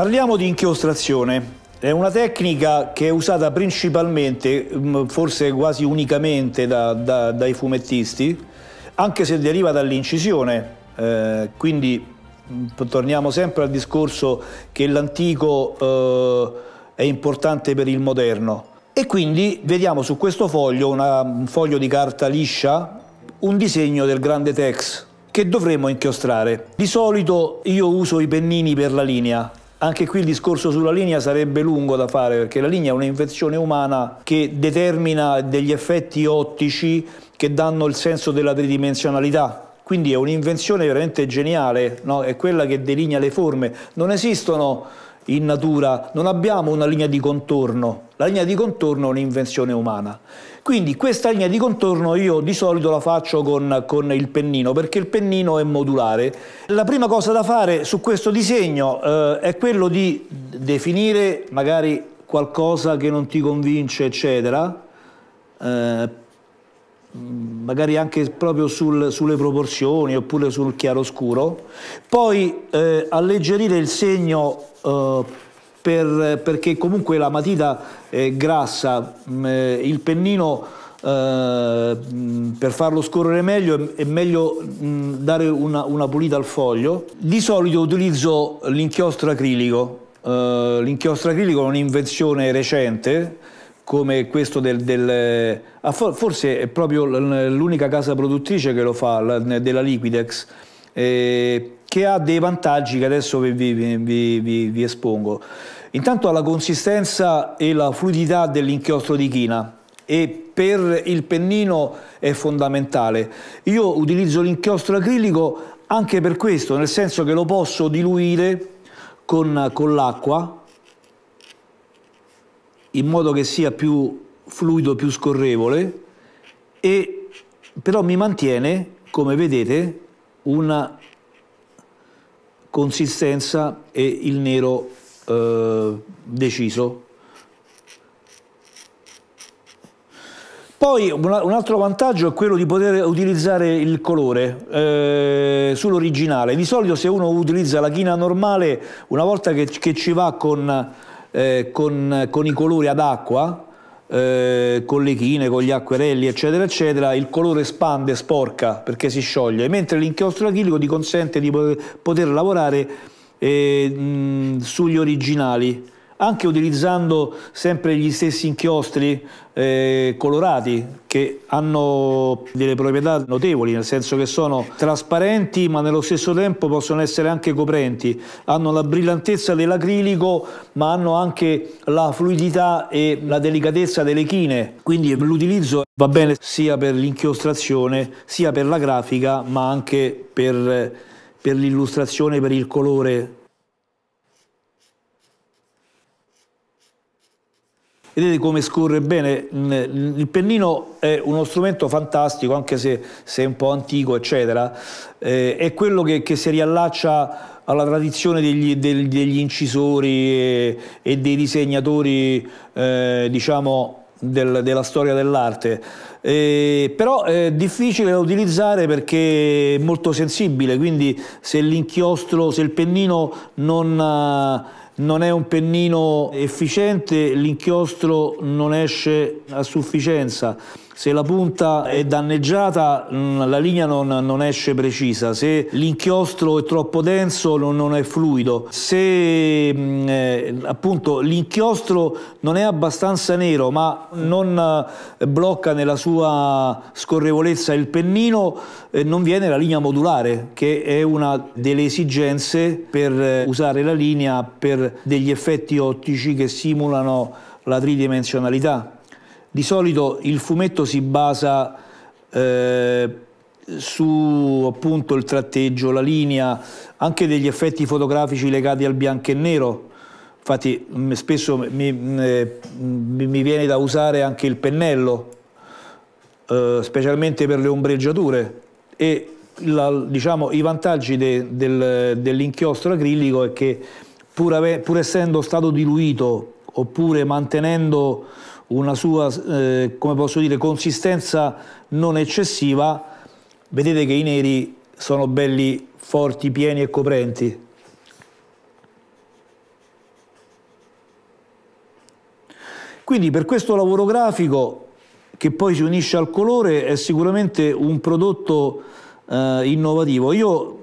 Parliamo di inchiostrazione. È una tecnica che è usata principalmente, mm, forse quasi unicamente da, da, dai fumettisti, anche se deriva dall'incisione. Eh, quindi mm, torniamo sempre al discorso che l'antico eh, è importante per il moderno. E quindi vediamo su questo foglio, una, un foglio di carta liscia, un disegno del grande Tex che dovremmo inchiostrare. Di solito io uso i pennini per la linea, anche qui il discorso sulla linea sarebbe lungo da fare perché la linea è un'infezione umana che determina degli effetti ottici che danno il senso della tridimensionalità. Quindi è un'invenzione veramente geniale, no? è quella che delinea le forme. Non esistono in natura, non abbiamo una linea di contorno. La linea di contorno è un'invenzione umana. Quindi questa linea di contorno io di solito la faccio con, con, il pennino, perché il pennino è modulare. La prima cosa da fare su questo disegno eh, è quello di definire magari qualcosa che non ti convince, eccetera, eh, Mm, magari anche proprio sul, sulle proporzioni oppure sul chiaroscuro, poi eh, alleggerire il segno eh, per, perché comunque la matita è grassa, mh, mm, eh, il pennino eh, mm, per farlo scorrere meglio è, meglio mh, dare una, una, pulita al foglio. Di solito utilizzo l'inchiostro acrilico, eh, l'inchiostro acrilico è un'invenzione recente, come questo del... del eh, ah, forse è proprio l'unica casa produttrice che lo fa, della Liquidex, eh, che ha dei vantaggi che adesso vi, vi, vi, vi espongo. Intanto ha la consistenza e la fluidità dell'inchiostro di china e per il pennino è fondamentale. Io utilizzo l'inchiostro acrilico anche per questo, nel senso che lo posso diluire con, con l'acqua, in modo che sia più fluido, più scorrevole, e però mi mantiene, come vedete, una consistenza e il nero eh, deciso. Poi un altro vantaggio è quello di poter utilizzare il colore eh, sull'originale. Di solito se uno utilizza la china normale, una volta che, che ci va con eh, con, con, i colori ad acqua, eh, con le chine, con gli acquerelli, eccetera, eccetera, il colore spande, sporca perché si scioglie, mentre l'inchiostro acrilico ti consente di poter, poter lavorare eh, mh, sugli originali anche utilizzando sempre gli stessi inchiostri eh, colorati che hanno delle proprietà notevoli, nel senso che sono trasparenti ma nello stesso tempo possono essere anche coprenti, hanno la brillantezza dell'acrilico ma hanno anche la fluidità e la delicatezza delle chine, quindi l'utilizzo va bene sia per l'inchiostrazione sia per la grafica ma anche per, per l'illustrazione, per il colore Vedete come scorre bene? Il pennino è uno strumento fantastico, anche se, se è un po' antico, eccetera. Eh, è quello che, che, si riallaccia alla tradizione degli, degli, degli incisori e, e, dei disegnatori, eh, diciamo, del, della storia dell'arte. Eh, però è difficile da utilizzare perché è molto sensibile, quindi se l'inchiostro, se il pennino non non è un pennino efficiente, l'inchiostro non esce a sufficienza. Se la punta è danneggiata mm, la linea non, non esce precisa, se l'inchiostro è troppo denso non, non è fluido, se mm, eh, appunto l'inchiostro non è abbastanza nero ma non eh, blocca nella sua scorrevolezza il pennino, eh, non viene la linea modulare che è una delle esigenze per eh, usare la linea per degli effetti ottici che simulano la tridimensionalità. Di solito il fumetto si basa eh, su appunto il tratteggio, la linea, anche degli effetti fotografici legati al bianco e nero. Infatti mm, spesso mi, eh, mi viene da usare anche il pennello, eh, specialmente per le ombreggiature. E la, diciamo, i vantaggi de, del, dell'inchiostro acrilico è che pur, ave, pur essendo stato diluito oppure mantenendo una sua, eh, come posso dire, consistenza non eccessiva, vedete che i neri sono belli forti, pieni e coprenti. Quindi per questo lavoro grafico, che poi si unisce al colore, è sicuramente un prodotto eh, innovativo. Io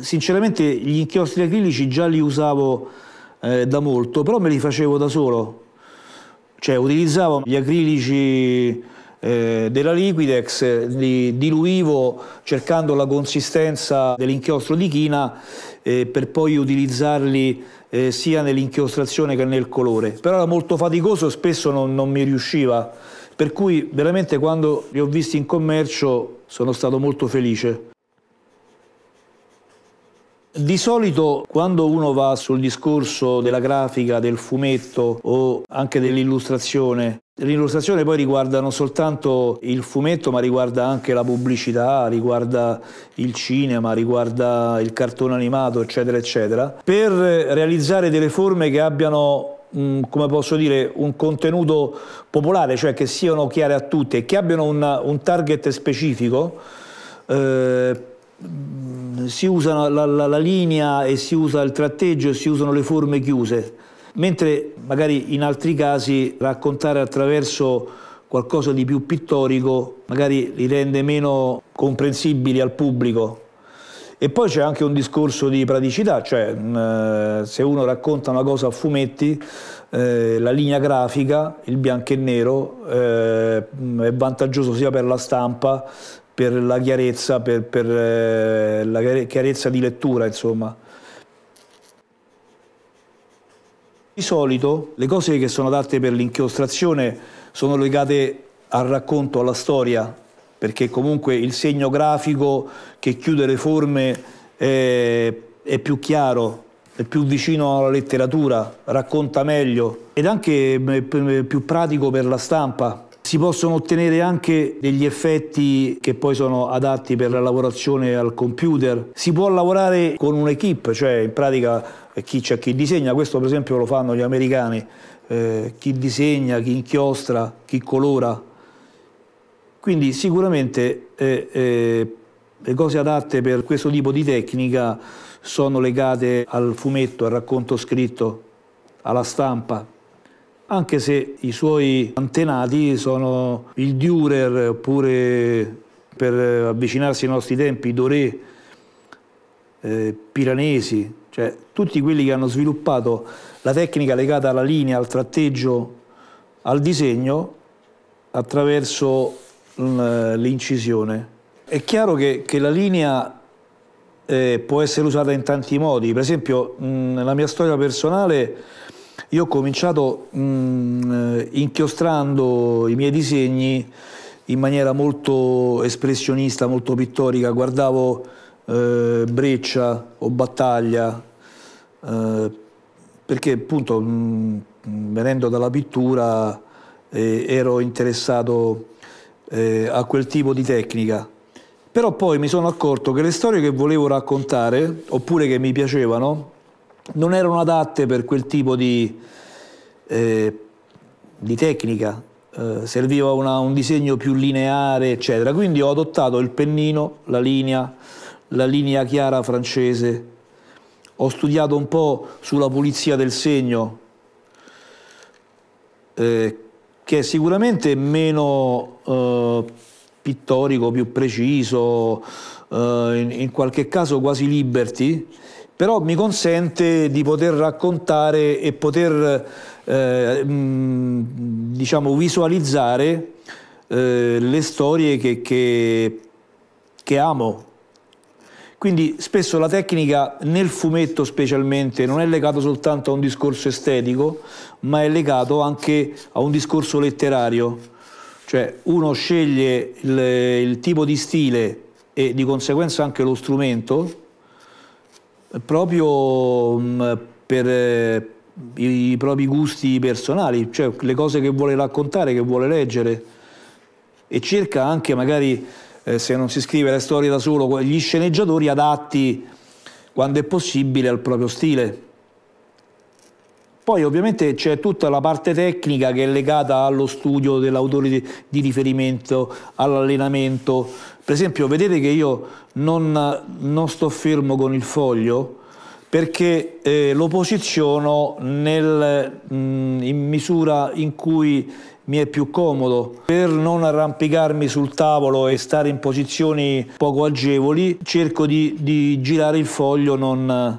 sinceramente gli inchiostri acrilici già li usavo eh, da molto, però me li facevo da solo. Cioè utilizzavo gli acrilici eh, della Liquidex, li diluivo cercando la consistenza dell'inchiostro di china eh, per poi utilizzarli eh, sia nell'inchiostrazione che nel colore. Però era molto faticoso e spesso non, non mi riusciva. Per cui veramente quando li ho visti in commercio sono stato molto felice. Di solito quando uno va sul discorso della grafica, del fumetto o anche dell'illustrazione, l'illustrazione poi riguarda non soltanto il fumetto ma riguarda anche la pubblicità, riguarda il cinema, riguarda il cartone animato eccetera eccetera, per realizzare delle forme che abbiano mm, come posso dire, un contenuto popolare, cioè che siano chiare a tutti e che abbiano una, un target specifico, eh, Mm, si usa la, la, la linea e si usa il tratteggio e si usano le forme chiuse, mentre magari in altri casi raccontare attraverso qualcosa di più pittorico magari li rende meno comprensibili al pubblico. E poi c'è anche un discorso di praticità, cioè mm, se uno racconta una cosa a fumetti, eh, la linea grafica, il bianco e nero, eh, mm, è vantaggioso sia per la stampa per la chiarezza, per, per eh, la chiarezza di lettura, insomma. Di solito le cose che sono adatte per l'inchiostrazione sono legate al racconto, alla storia, perché comunque il segno grafico che chiude le forme è, eh, è, più chiaro, è più vicino alla letteratura, racconta meglio ed anche eh, più pratico per la stampa si possono ottenere anche degli effetti che poi sono adatti per la lavorazione al computer. Si può lavorare con un'equipe, cioè in pratica eh, chi c'è chi disegna, questo per esempio lo fanno gli americani, eh, chi disegna, chi inchiostra, chi colora. Quindi sicuramente eh, eh, le cose adatte per questo tipo di tecnica sono legate al fumetto, al racconto scritto, alla stampa anche se i suoi antenati sono il Durer oppure per avvicinarsi ai nostri tempi Doré, eh, Piranesi, cioè tutti quelli che hanno sviluppato la tecnica legata alla linea, al tratteggio, al disegno attraverso mm, l'incisione. È chiaro che, che la linea eh, può essere usata in tanti modi, per esempio mh, mm, nella mia storia personale io ho cominciato mh, mm, eh, inchiostrando i miei disegni in maniera molto espressionista, molto pittorica, guardavo eh, Breccia o Battaglia, eh, perché appunto mh, mm, venendo dalla pittura eh, ero interessato eh, a quel tipo di tecnica. Però poi mi sono accorto che le storie che volevo raccontare, oppure che mi piacevano, non erano adatte per quel tipo di, eh, di tecnica, eh, serviva una, un disegno più lineare, eccetera. Quindi ho adottato il pennino, la linea, la linea chiara francese. Ho studiato un po' sulla pulizia del segno, eh, che è sicuramente meno eh, pittorico, più preciso, eh, in, in, qualche caso quasi liberty, però mi consente di poter raccontare e poter eh, mm, diciamo, visualizzare eh, le storie che, che, che amo, quindi spesso la tecnica nel fumetto specialmente non è legata soltanto a un discorso estetico, ma è legato anche a un discorso letterario. Cioè uno sceglie il, il tipo di stile e di conseguenza anche lo strumento proprio mm, per eh, i, propri gusti personali, cioè le cose che vuole raccontare, che vuole leggere e cerca anche magari, eh, se non si scrive le storie da solo, gli sceneggiatori adatti quando è possibile al proprio stile. Poi ovviamente c'è tutta la parte tecnica che è legata allo studio dell'autore di, riferimento, all'allenamento, per esempio, vedete che io non, non sto fermo con il foglio perché eh, lo posiziono nel, mh, mm, in misura in cui mi è più comodo. Per non arrampicarmi sul tavolo e stare in posizioni poco agevoli, cerco di, di girare il foglio non,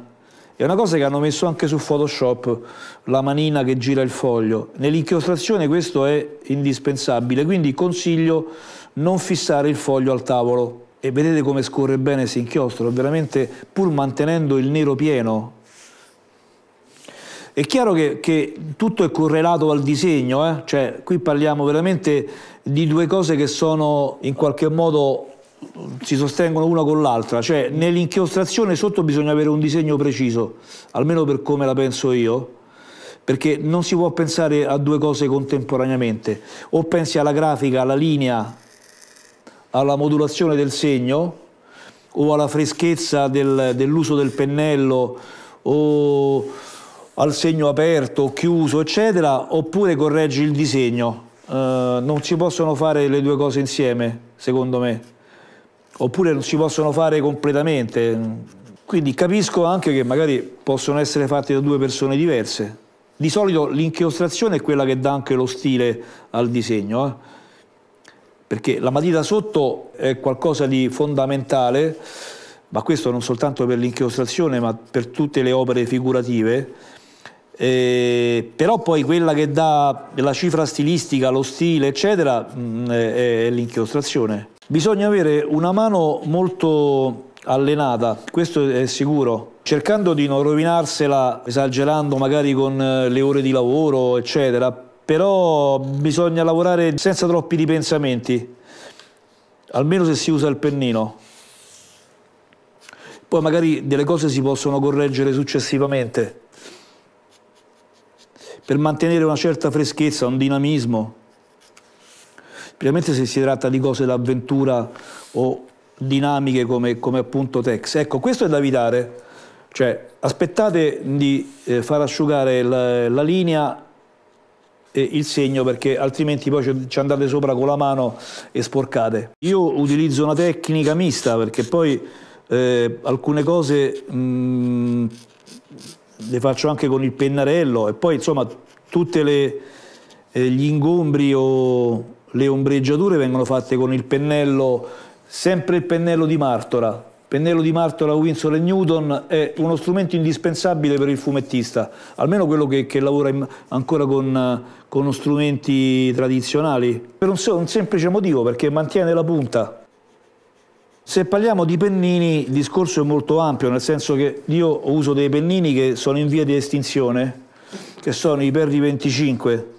è una cosa che hanno messo anche su Photoshop, la manina che gira il foglio. Nell'inchiostrazione questo è indispensabile, quindi consiglio non fissare il foglio al tavolo. E vedete come scorre bene si inchiostro, veramente pur mantenendo il nero pieno. È chiaro che, che tutto è correlato al disegno, eh? cioè qui parliamo veramente di due cose che sono in qualche modo si sostengono una con l'altra, cioè nell'inchiostrazione sotto bisogna avere un disegno preciso, almeno per come la penso io, perché non si può pensare a due cose contemporaneamente, o pensi alla grafica, alla linea, alla modulazione del segno o alla freschezza del, dell'uso del pennello o al segno aperto, chiuso, eccetera, oppure correggi il disegno. Eh, non si possono fare le due cose insieme, secondo me. Oppure non si possono fare completamente. Quindi capisco anche che magari possono essere fatti da due persone diverse. Di solito l'inchiostrazione è quella che dà anche lo stile al disegno. Eh perché la matita sotto è qualcosa di fondamentale, ma questo non soltanto per l'inchiostrazione, ma per tutte le opere figurative. Eh, però poi quella che dà la cifra stilistica, lo stile, eccetera, mh, mm, è, è l'inchiostrazione. Bisogna avere una mano molto allenata, questo è sicuro, cercando di non rovinarsela esagerando magari con le ore di lavoro, eccetera, però bisogna lavorare senza troppi ripensamenti, almeno se si usa il pennino. Poi magari delle cose si possono correggere successivamente per mantenere una certa freschezza, un dinamismo. Specialmente se si tratta di cose d'avventura o dinamiche come, come, appunto Tex. Ecco, questo è da evitare. Cioè, aspettate di eh, far asciugare la, la linea il segno perché altrimenti poi ci andate sopra con la mano e sporcate. Io utilizzo una tecnica mista perché poi eh, alcune cose mh, mm, le faccio anche con il pennarello e poi insomma tutti eh, gli ingombri o le ombreggiature vengono fatte con il pennello, sempre il pennello di Martora, Pennello di Martola, Winsor e Newton è uno strumento indispensabile per il fumettista, almeno quello che, che lavora in, ancora con, con, strumenti tradizionali, per un, un semplice motivo, perché mantiene la punta. Se parliamo di pennini, il discorso è molto ampio, nel senso che io uso dei pennini che sono in via di estinzione, che sono i Perri 25,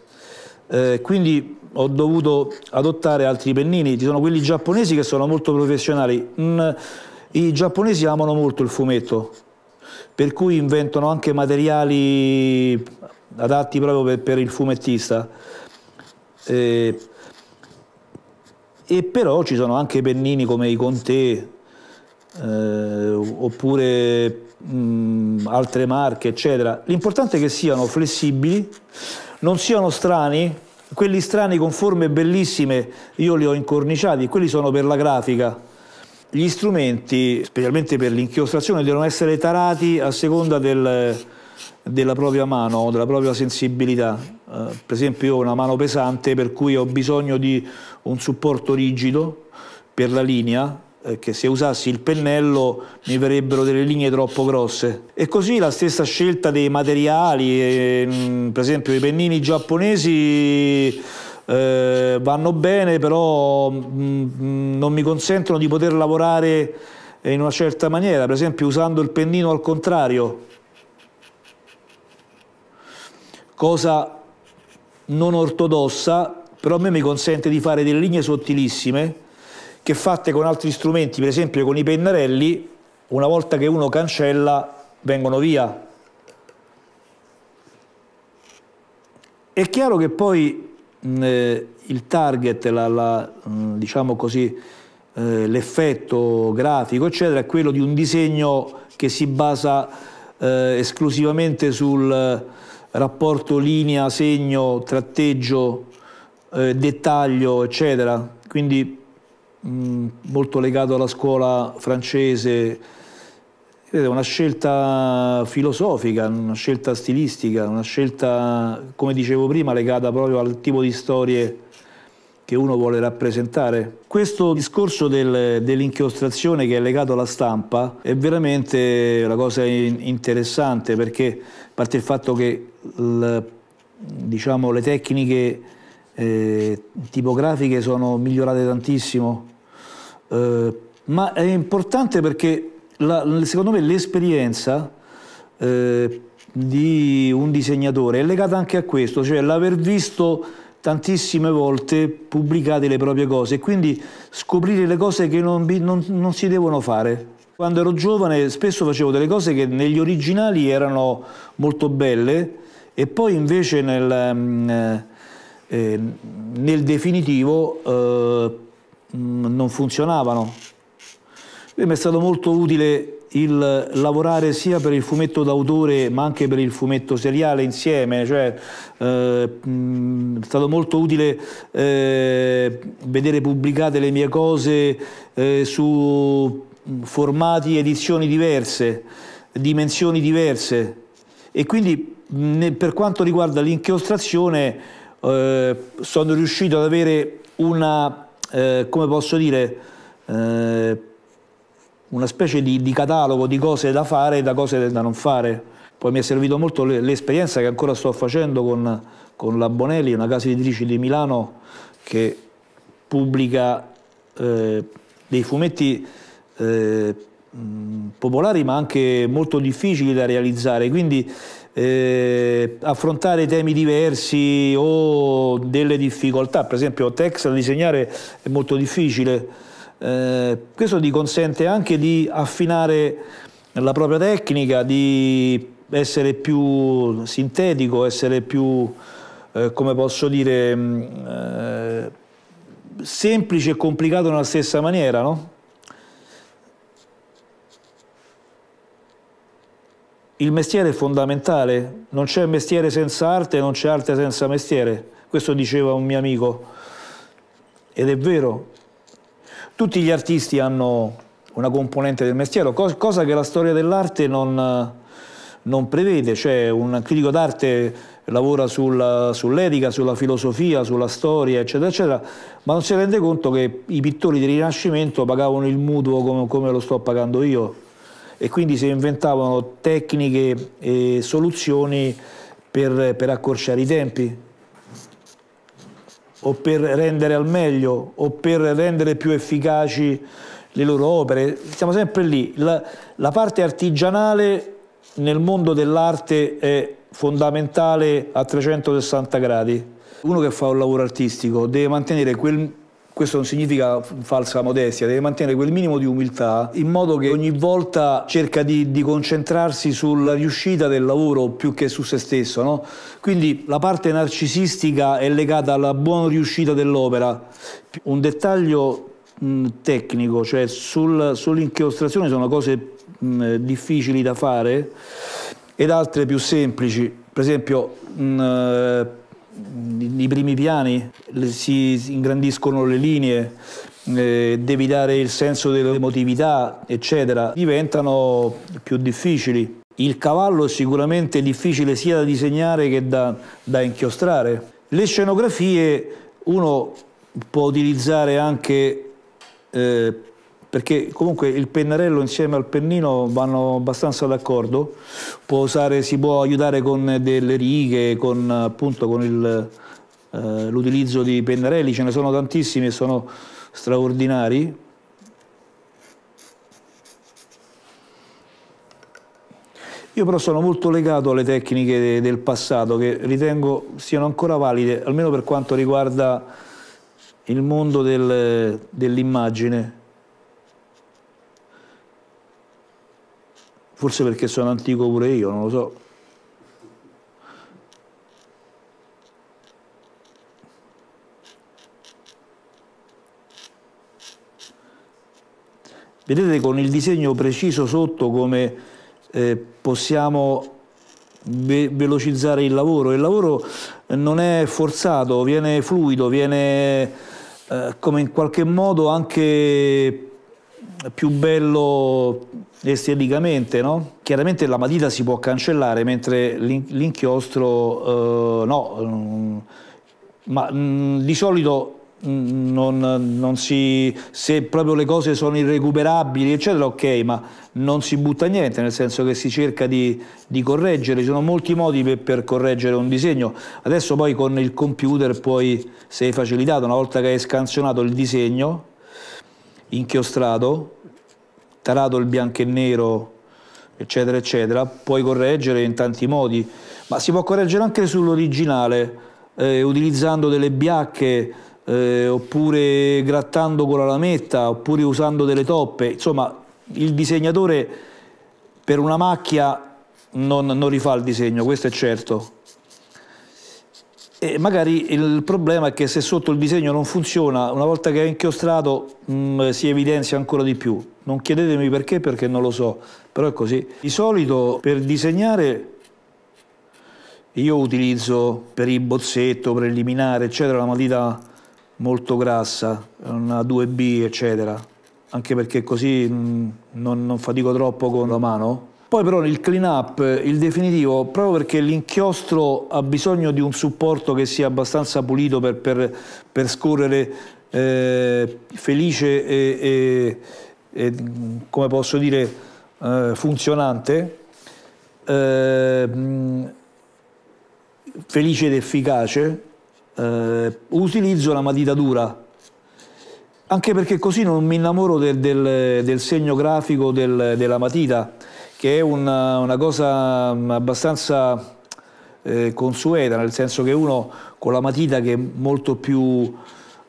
eh, quindi ho dovuto adottare altri pennini, ci sono quelli giapponesi che sono molto professionali. Mm, i giapponesi amano molto il fumetto, per cui inventano anche materiali adatti proprio per, per il fumettista. Eh, e però ci sono anche pennini come i Conte, eh, oppure mh, mm, altre marche, eccetera. L'importante è che siano flessibili, non siano strani, quelli strani con forme bellissime io li ho incorniciati, quelli sono per la grafica gli strumenti, specialmente per l'inchiostrazione, devono essere tarati a seconda del, della propria mano, della propria sensibilità. Eh, per esempio io ho una mano pesante per cui ho bisogno di un supporto rigido per la linea, eh, che se usassi il pennello mi verrebbero delle linee troppo grosse. E così la stessa scelta dei materiali, eh, per esempio i pennini giapponesi eh, vanno bene, però mh, mm, mm, non mi consentono di poter lavorare in una certa maniera, per esempio usando il pennino al contrario, cosa non ortodossa, però a me mi consente di fare delle linee sottilissime che fatte con altri strumenti, per esempio con i pennarelli, una volta che uno cancella vengono via. È chiaro che poi Mm, eh, il target, la, la, mm, diciamo così, eh, l'effetto grafico, eccetera, è quello di un disegno che si basa eh, esclusivamente sul eh, rapporto linea, segno, tratteggio, eh, dettaglio, eccetera. Quindi mh, mm, molto legato alla scuola francese, è una scelta filosofica, una scelta stilistica, una scelta, come dicevo prima, legata proprio al tipo di storie che uno vuole rappresentare. Questo discorso del, dell'inchiostrazione che è legato alla stampa è veramente una cosa interessante perché a parte il fatto che il, diciamo, le tecniche eh, tipografiche sono migliorate tantissimo, eh, ma è importante perché la, secondo me l'esperienza eh, di un disegnatore è legata anche a questo, cioè l'aver visto tantissime volte pubblicate le proprie cose e quindi scoprire le cose che non, non, non si devono fare. Quando ero giovane spesso facevo delle cose che negli originali erano molto belle e poi invece nel, mm, eh, eh, nel definitivo eh, mm, non funzionavano mi è stato molto utile il lavorare sia per il fumetto d'autore ma anche per il fumetto seriale insieme, cioè eh, è stato molto utile eh, vedere pubblicate le mie cose eh, su formati, edizioni diverse, dimensioni diverse e quindi mh, per quanto riguarda l'inchiostrazione eh, sono riuscito ad avere una, eh, come posso dire, eh, una specie di, di catalogo di cose da fare e da cose da non fare. Poi mi è servito molto l'esperienza che ancora sto facendo con, con la Bonelli, una casa editrice di Milano che pubblica eh, dei fumetti eh, popolari ma anche molto difficili da realizzare, quindi eh, affrontare temi diversi o delle difficoltà, per esempio Tex da disegnare è molto difficile, eh, questo ti consente anche di affinare la propria tecnica, di essere più sintetico, essere più, eh, come posso dire, mm, eh, semplice e complicato nella stessa maniera, no? Il mestiere è fondamentale, non c'è mestiere senza arte, non c'è arte senza mestiere, questo diceva un mio amico ed è vero, tutti gli artisti hanno una componente del mestiere, cosa che la storia dell'arte non, non prevede, cioè un critico d'arte lavora sulla, sull'etica, sulla filosofia, sulla storia, eccetera, eccetera, ma non si rende conto che i pittori del Rinascimento pagavano il mutuo come, come lo sto pagando io e quindi si inventavano tecniche e soluzioni per, per accorciare i tempi o per rendere al meglio o per rendere più efficaci le loro opere. Siamo sempre lì. La, la parte artigianale nel mondo dell'arte è fondamentale a 360 gradi. Uno che fa un lavoro artistico deve mantenere quel questo non significa falsa modestia, deve mantenere quel minimo di umiltà in modo che ogni volta cerca di, di concentrarsi sulla riuscita del lavoro più che su se stesso. No? Quindi la parte narcisistica è legata alla buona riuscita dell'opera. Un dettaglio mh, tecnico, cioè sul, sull'inchiostrazione sono cose mh, difficili da fare ed altre più semplici. Per esempio... Mh, i primi piani, si ingrandiscono le linee, eh, devi dare il senso dell'emotività, eccetera, diventano più difficili. Il cavallo è sicuramente difficile sia da disegnare che da, da inchiostrare. Le scenografie uno può utilizzare anche eh, perché comunque il pennarello insieme al pennino vanno abbastanza d'accordo, si può aiutare con delle righe, con, appunto, con eh, l'utilizzo eh, di pennarelli, ce ne sono tantissimi e sono straordinari. Io però sono molto legato alle tecniche del passato che ritengo siano ancora valide, almeno per quanto riguarda il mondo del, dell'immagine. forse perché sono antico pure io, non lo so. Vedete con il disegno preciso sotto come eh, possiamo ve velocizzare il lavoro. Il lavoro non è forzato, viene fluido, viene eh, come in qualche modo anche più bello esteticamente, no? Chiaramente la matita si può cancellare, mentre l'inchiostro eh, no, mm, ma mh, mm, di solito mm, non, non, si, se proprio le cose sono irrecuperabili, eccetera, ok, ma non si butta niente, nel senso che si cerca di, di correggere, ci sono molti modi per, per, correggere un disegno. Adesso poi con il computer poi sei facilitato, una volta che hai scansionato il disegno, inchiostrato, tarato il bianco e nero, eccetera, eccetera, puoi correggere in tanti modi, ma si può correggere anche sull'originale, eh, utilizzando delle biacche, eh, oppure grattando con la lametta, oppure usando delle toppe, insomma il disegnatore per una macchia non, non rifà il disegno, questo è certo. E magari il problema è che se sotto il disegno non funziona, una volta che è inchiostrato mh, mm, si evidenzia ancora di più. Non chiedetemi perché, perché non lo so, però è così. Di solito per disegnare io utilizzo per il bozzetto, preliminare, eccetera, una matita molto grassa, una 2B, eccetera, anche perché così mh, mm, non, non fatico troppo con la mano poi però il clean up, il definitivo, proprio perché l'inchiostro ha bisogno di un supporto che sia abbastanza pulito per, per, per scorrere eh, felice e, e, e, come posso dire, eh, funzionante, eh, felice ed efficace, eh, utilizzo la matita dura anche perché così non mi innamoro del, del, del segno grafico del, della matita che è una, una cosa mm, abbastanza eh, consueta, nel senso che uno con la matita che è molto più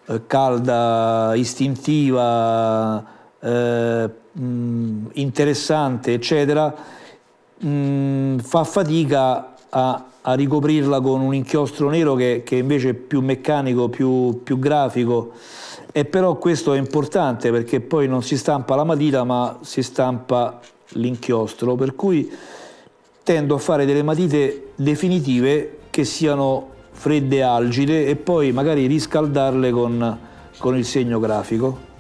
eh, calda, istintiva, eh, mm, interessante, eccetera, mh, mm, fa fatica a, a, ricoprirla con un inchiostro nero che, che invece è più meccanico, più, più grafico. E però questo è importante perché poi non si stampa la matita ma si stampa l'inchiostro, per cui tendo a fare delle matite definitive che siano fredde e algide e poi magari riscaldarle con, con il segno grafico.